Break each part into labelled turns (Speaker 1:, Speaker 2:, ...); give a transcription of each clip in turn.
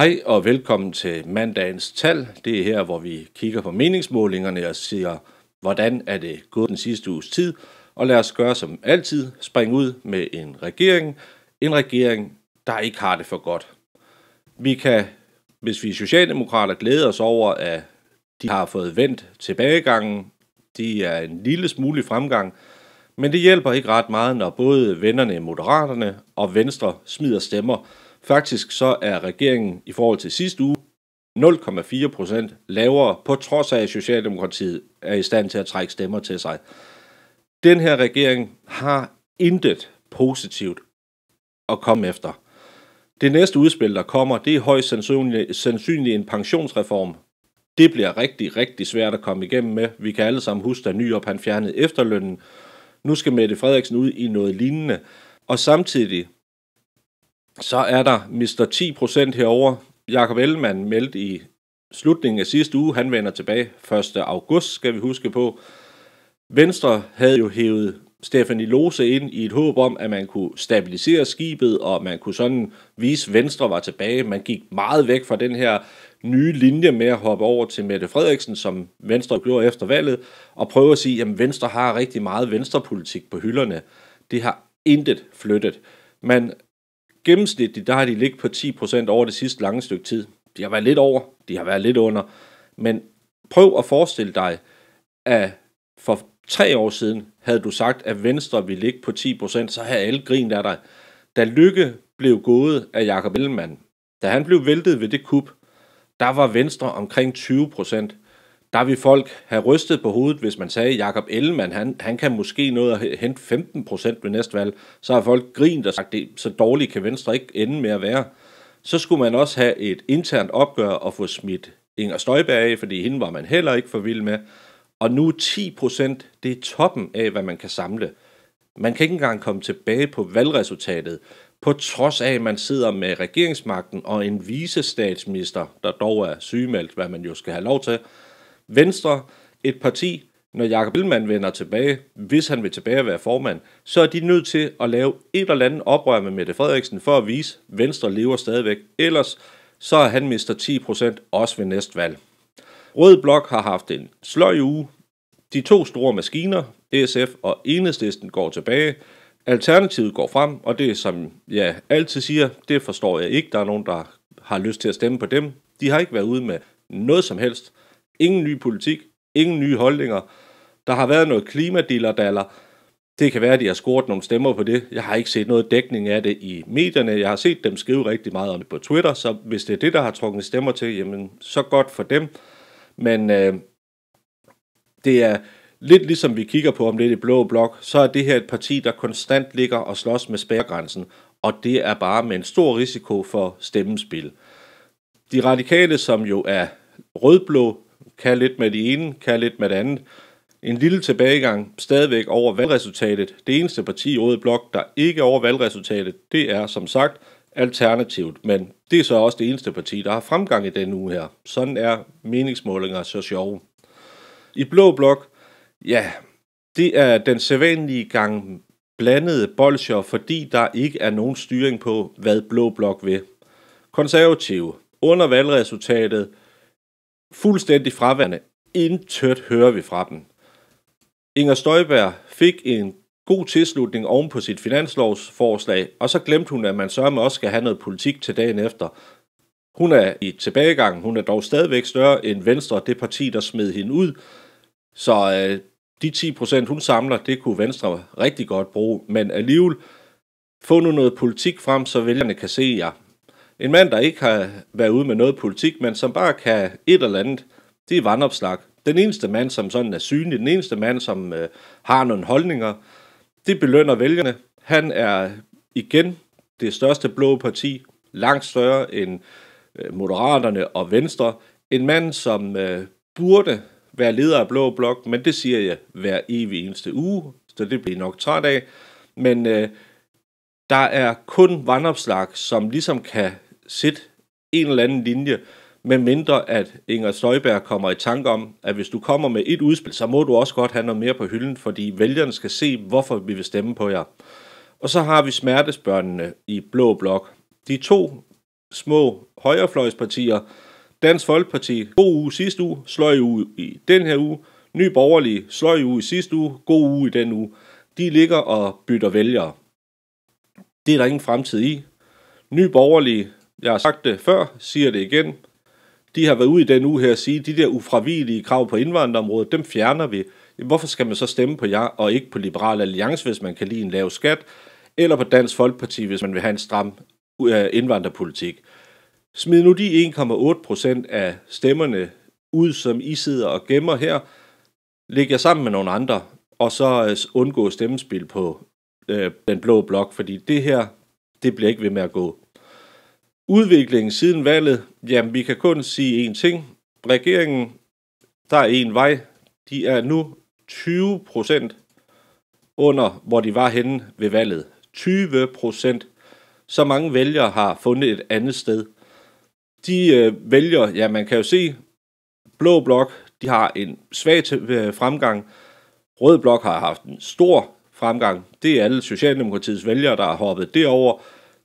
Speaker 1: Hej og velkommen til mandagens tal. Det er her, hvor vi kigger på meningsmålingerne og siger, hvordan er det gået den sidste uges tid. Og lad os gøre som altid, springe ud med en regering. En regering, der ikke har det for godt. Vi kan, hvis vi socialdemokrater glæder os over, at de har fået vendt tilbagegangen, de er en lille smule fremgang, men det hjælper ikke ret meget, når både vennerne Moderaterne og Venstre smider stemmer, Faktisk så er regeringen i forhold til sidste uge 0,4 procent lavere, på trods af, at Socialdemokratiet er i stand til at trække stemmer til sig. Den her regering har intet positivt at komme efter. Det næste udspil, der kommer, det er højst sandsynligt, sandsynlig en pensionsreform. Det bliver rigtig, rigtig svært at komme igennem med. Vi kan alle sammen huske, at Nyop han fjernede efterlønnen. Nu skal Mette Frederiksen ud i noget lignende. Og samtidig så er der Mr. 10% herover. Jakob Ellemann meldte i slutningen af sidste uge, han vender tilbage 1. august, skal vi huske på. Venstre havde jo hævet Stefanie Lose ind i et håb om, at man kunne stabilisere skibet, og man kunne sådan vise, at Venstre var tilbage. Man gik meget væk fra den her nye linje med at hoppe over til Mette Frederiksen, som Venstre gjorde efter valget, og prøve at sige, at Venstre har rigtig meget venstrepolitik på hylderne. Det har intet flyttet. Man gennemsnitligt, der har de ligget på 10% over det sidste lange stykke tid. De har været lidt over, de har været lidt under, men prøv at forestille dig, at for tre år siden havde du sagt, at Venstre ville ligge på 10%, så havde alle grinet af dig. Da Lykke blev gået af Jakob Ellemann, da han blev væltet ved det kup, der var Venstre omkring 20 procent der vil folk have rystet på hovedet, hvis man sagde, at Jacob Ellemann, han, han kan måske nå at hente 15 procent ved næste valg. Så har folk grint og sagt, at så dårligt kan Venstre ikke ende med at være. Så skulle man også have et internt opgør og få smidt Inger Støjberg af, fordi hende var man heller ikke for vild med. Og nu 10 procent, det er toppen af, hvad man kan samle. Man kan ikke engang komme tilbage på valgresultatet, på trods af, at man sidder med regeringsmagten og en visestatsminister, der dog er sygemeldt, hvad man jo skal have lov til, Venstre, et parti, når Jakob Ellemann vender tilbage, hvis han vil tilbage og være formand, så er de nødt til at lave et eller andet oprør med Mette Frederiksen for at vise, at Venstre lever stadigvæk. Ellers så er han mister 10% også ved næste valg. Rød Blok har haft en sløj uge. De to store maskiner, DSF og Enhedslisten, går tilbage. Alternativet går frem, og det som jeg altid siger, det forstår jeg ikke. Der er nogen, der har lyst til at stemme på dem. De har ikke været ude med noget som helst. Ingen ny politik, ingen nye holdninger. Der har været noget klimadillerdaller. Det kan være, at de har scoret nogle stemmer på det. Jeg har ikke set noget dækning af det i medierne. Jeg har set dem skrive rigtig meget om det på Twitter, så hvis det er det, der har trukket stemmer til, jamen så godt for dem. Men øh, det er lidt ligesom vi kigger på om det er blå blok, så er det her et parti, der konstant ligger og slås med spærgrænsen, og det er bare med en stor risiko for stemmespil. De radikale, som jo er rødblå, kan lidt med det ene, kan lidt med det andet. En lille tilbagegang stadigvæk over valgresultatet. Det eneste parti i Røde Blok, der ikke er over valgresultatet, det er som sagt Alternativet. Men det er så også det eneste parti, der har fremgang i denne uge her. Sådan er meningsmålinger så sjove. I Blå Blok, ja, det er den sædvanlige gang blandede bolsjer, fordi der ikke er nogen styring på, hvad Blå Blok vil. Konservative, under valgresultatet, fuldstændig fraværende. Intet hører vi fra dem. Inger Støjberg fik en god tilslutning oven på sit finanslovsforslag, og så glemte hun, at man sørme også skal have noget politik til dagen efter. Hun er i tilbagegang, hun er dog stadigvæk større end Venstre, det parti, der smed hende ud. Så øh, de 10 procent, hun samler, det kunne Venstre rigtig godt bruge, men alligevel, få nu noget politik frem, så vælgerne kan se jer. En mand, der ikke har været ude med noget politik, men som bare kan et eller andet, det er vandopslag. Den eneste mand, som sådan er synlig, den eneste mand, som øh, har nogle holdninger, det belønner vælgerne. Han er igen det største blå parti, langt større end øh, Moderaterne og Venstre. En mand, som øh, burde være leder af Blå Blok, men det siger jeg hver evig eneste uge, så det bliver nok træt af. Men øh, der er kun vandopslag, som ligesom kan sit en eller anden linje, med mindre at Inger Støjberg kommer i tanke om, at hvis du kommer med et udspil, så må du også godt have noget mere på hylden, fordi vælgerne skal se, hvorfor vi vil stemme på jer. Og så har vi smertesbørnene i Blå Blok. De to små højrefløjspartier, Dansk Folkeparti, god uge sidste uge, sløj uge i den her uge, Ny Borgerlige, sløj uge i sidste uge, god uge i den uge. De ligger og bytter vælgere. Det er der ingen fremtid i. Ny Borgerlige jeg har sagt det før, siger det igen. De har været ude i den uge her og sige, at de der ufravigelige krav på indvandrerområdet, dem fjerner vi. Hvorfor skal man så stemme på jer og ikke på Liberal Alliance, hvis man kan lide en lav skat, eller på Dansk Folkeparti, hvis man vil have en stram øh, indvandrerpolitik? Smid nu de 1,8 procent af stemmerne ud, som I sidder og gemmer her. Læg jer sammen med nogle andre, og så øh, undgå stemmespil på øh, den blå blok, fordi det her, det bliver ikke ved med at gå. Udviklingen siden valget, jamen vi kan kun sige én ting. Regeringen, der er en vej. De er nu 20 procent under, hvor de var henne ved valget. 20 procent. Så mange vælgere har fundet et andet sted. De øh, vælger, ja man kan jo se, blå blok, de har en svag øh, fremgang. Rød blok har haft en stor fremgang. Det er alle Socialdemokratiets vælgere, der har hoppet derover.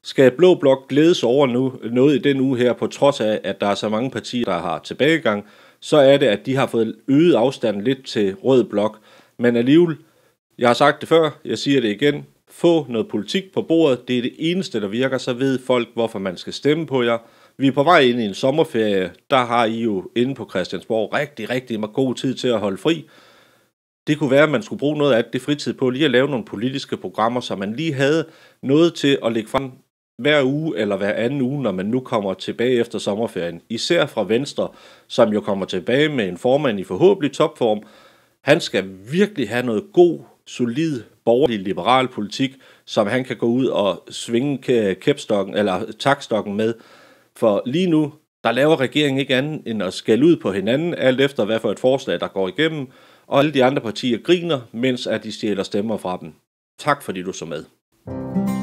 Speaker 1: Skal Blå Blok glædes over nu, noget i den uge her, på trods af, at der er så mange partier, der har tilbagegang, så er det, at de har fået øget afstanden lidt til Rød Blok. Men alligevel, jeg har sagt det før, jeg siger det igen, få noget politik på bordet, det er det eneste, der virker, så ved folk, hvorfor man skal stemme på jer. Vi er på vej ind i en sommerferie, der har I jo inde på Christiansborg rigtig, rigtig god tid til at holde fri. Det kunne være, at man skulle bruge noget af det fritid på lige at lave nogle politiske programmer, så man lige havde noget til at lægge frem hver uge eller hver anden uge, når man nu kommer tilbage efter sommerferien, især fra Venstre, som jo kommer tilbage med en formand i forhåbentlig topform, han skal virkelig have noget god, solid, borgerlig, liberal politik, som han kan gå ud og svinge kæpstokken, eller takstokken med. For lige nu, der laver regeringen ikke andet end at skælde ud på hinanden, alt efter hvad for et forslag, der går igennem, og alle de andre partier griner, mens at de stjæler stemmer fra dem. Tak fordi du så med. thank you